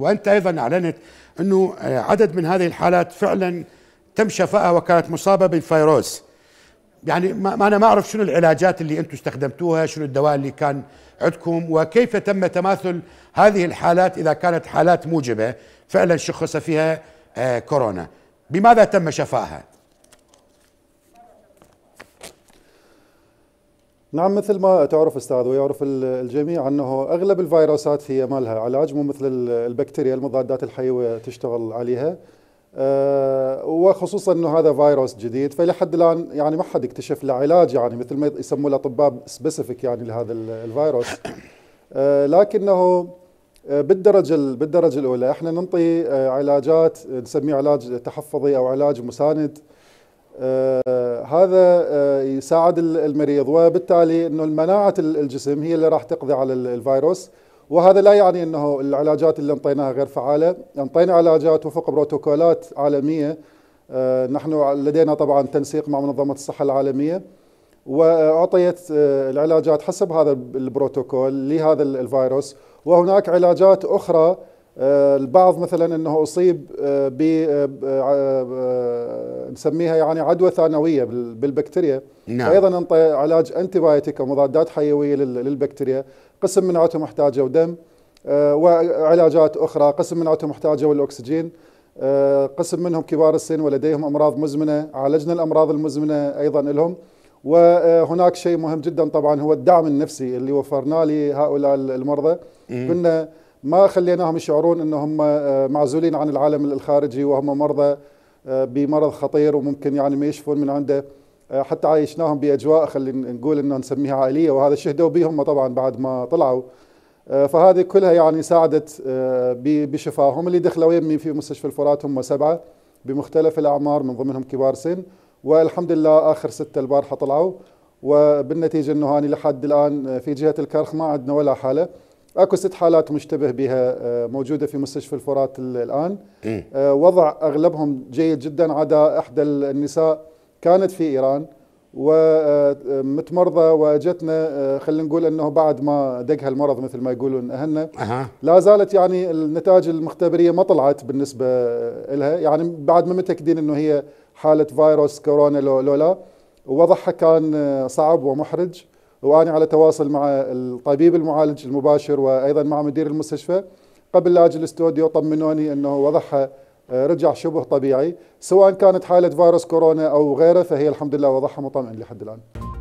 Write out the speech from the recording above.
وانت ايضا اعلنت انه آه، عدد من هذه الحالات فعلا تم شفائها وكانت مصابه بالفيروس يعني ما انا ما اعرف شنو العلاجات اللي انتم استخدمتوها شنو الدواء اللي كان عندكم وكيف تم تماثل هذه الحالات اذا كانت حالات موجبه فعلا شخص فيها آه، كورونا بماذا تم شفائها نعم مثل ما تعرف استاذ ويعرف الجميع انه اغلب الفيروسات هي ما لها علاج مو مثل البكتيريا المضادات الحيويه تشتغل عليها أه وخصوصا انه هذا فيروس جديد فلحد الان يعني ما حد اكتشف له علاج يعني مثل ما يسموه الاطباء سبيسيفيك يعني لهذا الفيروس أه لكنه آه، بالدرجه بالدرجه الاولى احنا ننطي آه، علاجات نسميه علاج تحفظي او علاج مساند آه، هذا آه، يساعد المريض وبالتالي انه مناعه الجسم هي اللي راح تقضي على الفيروس وهذا لا يعني انه العلاجات اللي انطيناها غير فعاله، انطينا علاجات وفق بروتوكولات عالميه آه، نحن لدينا طبعا تنسيق مع منظمه الصحه العالميه واعطيت العلاجات حسب هذا البروتوكول لهذا الفيروس وهناك علاجات اخرى آه، البعض مثلا انه اصيب آه، ب آه، نسميها يعني عدوى ثانويه بالبكتيريا نعم. فايضا انطي علاج انتي او مضادات حيويه للبكتيريا قسم مناعته محتاجه ودم وعلاجات اخرى قسم مناعته محتاجه والاكسجين قسم منهم كبار السن ولديهم امراض مزمنه عالجنا الامراض المزمنه ايضا لهم وهناك شيء مهم جدا طبعا هو الدعم النفسي اللي وفرناه لهؤلاء المرضى كنا ما خليناهم يشعرون انهم آه، معزولين عن العالم الخارجي وهم مرضى آه، بمرض خطير وممكن يعني ما يشفون من عنده آه، حتى عايشناهم باجواء خلينا نقول انه نسميها عائليه وهذا شهدوا بهم طبعا بعد ما طلعوا فهذه كلها يعني ساعدت بشفاهم اللي دخلوا يمي في مستشفى الفرات هم سبعه بمختلف الاعمار من ضمنهم كبار سن والحمد لله اخر سته البارحه طلعوا وبالنتيجه انه هاني لحد الان في جهه الكرخ ما عندنا ولا حاله اكو ست حالات مشتبه بها آه، موجوده في مستشفى الفرات الان آه، وضع اغلبهم جيد جدا عدا احدى النساء كانت في ايران ومتمرضة آه، واجتنا خلينا نقول انه بعد ما دقها المرض مثل ما يقولون اهلنا أه. لا زالت يعني النتائج المختبريه ما طلعت بالنسبه لها يعني بعد ما متاكدين انه هي حاله فيروس كورونا لو لا ووضعها كان صعب ومحرج وأنا على تواصل مع الطبيب المعالج المباشر وأيضا مع مدير المستشفى قبل لا أجي الاستوديو طمنوني أنه وضعها آه، رجع شبه طبيعي سواء كانت حالة فيروس كورونا أو غيره فهي الحمد لله وضعها مطمئن لحد الآن